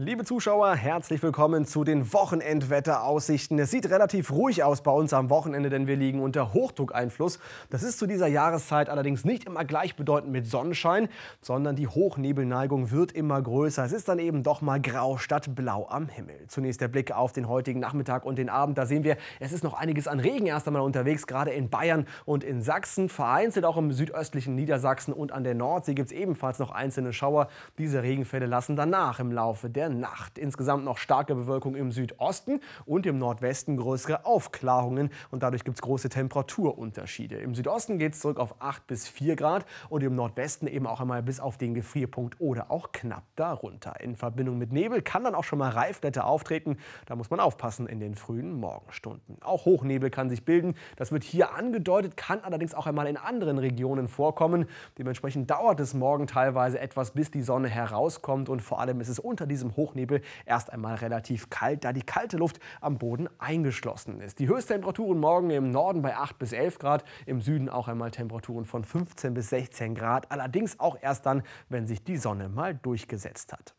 Liebe Zuschauer, herzlich willkommen zu den Wochenendwetteraussichten. Es sieht relativ ruhig aus bei uns am Wochenende, denn wir liegen unter Hochdruckeinfluss. Das ist zu dieser Jahreszeit allerdings nicht immer gleichbedeutend mit Sonnenschein, sondern die Hochnebelneigung wird immer größer. Es ist dann eben doch mal grau statt blau am Himmel. Zunächst der Blick auf den heutigen Nachmittag und den Abend. Da sehen wir, es ist noch einiges an Regen erst einmal unterwegs, gerade in Bayern und in Sachsen. Vereinzelt auch im südöstlichen Niedersachsen und an der Nordsee gibt es ebenfalls noch einzelne Schauer. Diese Regenfälle lassen danach im Laufe der der Nacht. Insgesamt noch starke Bewölkung im Südosten und im Nordwesten größere Aufklarungen und dadurch gibt es große Temperaturunterschiede. Im Südosten geht es zurück auf 8 bis 4 Grad und im Nordwesten eben auch einmal bis auf den Gefrierpunkt oder auch knapp darunter. In Verbindung mit Nebel kann dann auch schon mal Reifblätter auftreten. Da muss man aufpassen in den frühen Morgenstunden. Auch Hochnebel kann sich bilden. Das wird hier angedeutet, kann allerdings auch einmal in anderen Regionen vorkommen. Dementsprechend dauert es morgen teilweise etwas, bis die Sonne herauskommt und vor allem ist es unter diesem Hochnebel erst einmal relativ kalt, da die kalte Luft am Boden eingeschlossen ist. Die Höchsttemperaturen morgen im Norden bei 8 bis 11 Grad, im Süden auch einmal Temperaturen von 15 bis 16 Grad, allerdings auch erst dann, wenn sich die Sonne mal durchgesetzt hat.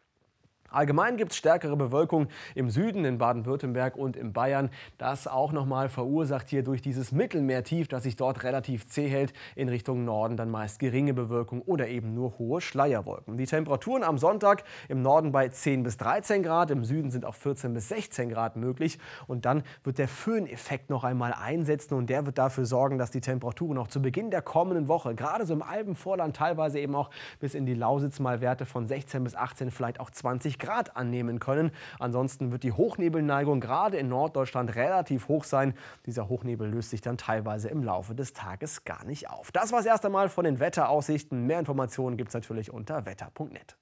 Allgemein gibt es stärkere Bewölkung im Süden, in Baden-Württemberg und in Bayern. Das auch nochmal verursacht hier durch dieses Mittelmeertief, das sich dort relativ zäh hält. In Richtung Norden dann meist geringe Bewölkung oder eben nur hohe Schleierwolken. Die Temperaturen am Sonntag im Norden bei 10 bis 13 Grad, im Süden sind auch 14 bis 16 Grad möglich. Und dann wird der Föhneffekt noch einmal einsetzen und der wird dafür sorgen, dass die Temperaturen auch zu Beginn der kommenden Woche, gerade so im Alpenvorland, teilweise eben auch bis in die Lausitz mal Werte von 16 bis 18, vielleicht auch 20 Grad annehmen können. Ansonsten wird die Hochnebelneigung gerade in Norddeutschland relativ hoch sein. Dieser Hochnebel löst sich dann teilweise im Laufe des Tages gar nicht auf. Das war es erst einmal von den Wetteraussichten. Mehr Informationen gibt es natürlich unter wetter.net.